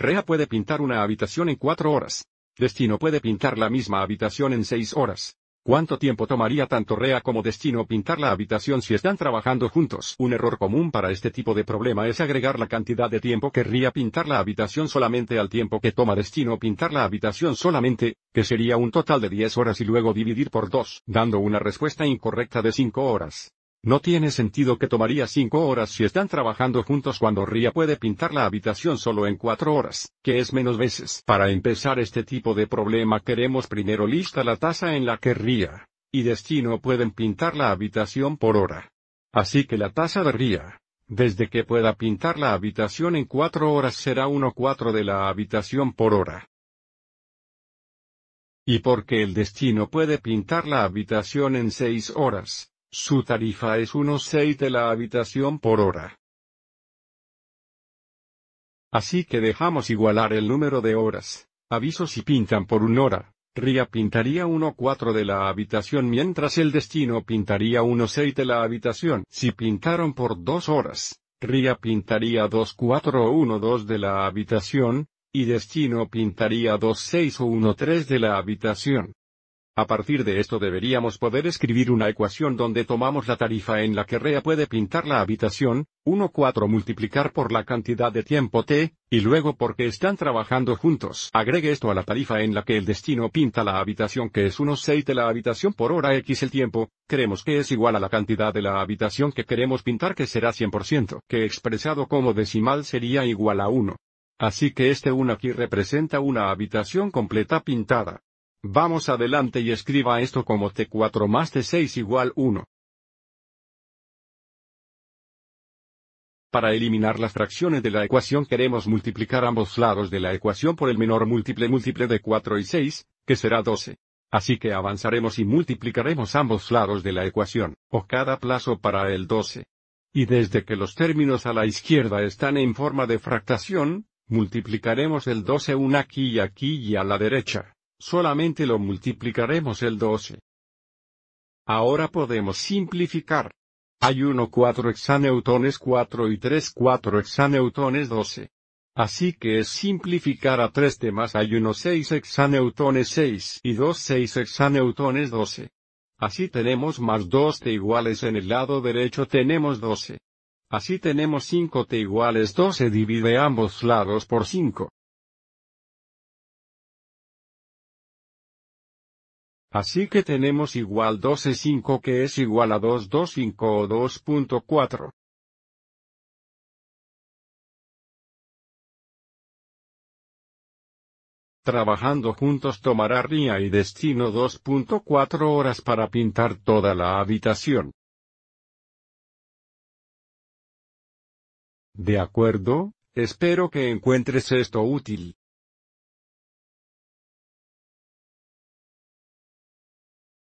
Rea puede pintar una habitación en cuatro horas. Destino puede pintar la misma habitación en seis horas. ¿Cuánto tiempo tomaría tanto Rea como Destino pintar la habitación si están trabajando juntos? Un error común para este tipo de problema es agregar la cantidad de tiempo que Rea pintar la habitación solamente al tiempo que toma Destino pintar la habitación solamente, que sería un total de 10 horas y luego dividir por 2, dando una respuesta incorrecta de 5 horas. No tiene sentido que tomaría cinco horas si están trabajando juntos cuando Ria puede pintar la habitación solo en cuatro horas, que es menos veces. Para empezar este tipo de problema queremos primero lista la tasa en la que Ria y Destino pueden pintar la habitación por hora. Así que la tasa de Ria, desde que pueda pintar la habitación en cuatro horas será cuatro de la habitación por hora. Y porque el destino puede pintar la habitación en seis horas, su tarifa es 1.6 de la habitación por hora. Así que dejamos igualar el número de horas. Aviso si pintan por una hora. Ria pintaría 1,4 de la habitación mientras el destino pintaría 1,6 de la habitación. Si pintaron por dos horas, Ria pintaría 2,4 o 1,2 de la habitación, y destino pintaría 2,6 o 1,3 de la habitación. A partir de esto deberíamos poder escribir una ecuación donde tomamos la tarifa en la que REA puede pintar la habitación, 1,4 multiplicar por la cantidad de tiempo T, y luego porque están trabajando juntos. Agregue esto a la tarifa en la que el destino pinta la habitación que es 1,6 de la habitación por hora X el tiempo, creemos que es igual a la cantidad de la habitación que queremos pintar que será 100%, que expresado como decimal sería igual a 1. Así que este 1 aquí representa una habitación completa pintada. Vamos adelante y escriba esto como T4 más T6 igual 1. Para eliminar las fracciones de la ecuación queremos multiplicar ambos lados de la ecuación por el menor múltiple múltiple de 4 y 6, que será 12. Así que avanzaremos y multiplicaremos ambos lados de la ecuación, o cada plazo para el 12. Y desde que los términos a la izquierda están en forma de fractación, multiplicaremos el 12 una aquí y aquí y a la derecha solamente lo multiplicaremos el 12. Ahora podemos simplificar. Hay 1 4 hexaneutones 4 y 3 4 hexaneutones 12. Así que es simplificar a 3 más hay 1 6 hexaneutones 6 y 2 6 hexaneutones 12. Así tenemos más 2 T iguales en el lado derecho tenemos 12. Así tenemos 5 T iguales 12 divide ambos lados por 5. Así que tenemos igual 12.5 que es igual a 2.25 o 2.4. Trabajando juntos tomará Ría y Destino 2.4 horas para pintar toda la habitación. ¿De acuerdo? Espero que encuentres esto útil.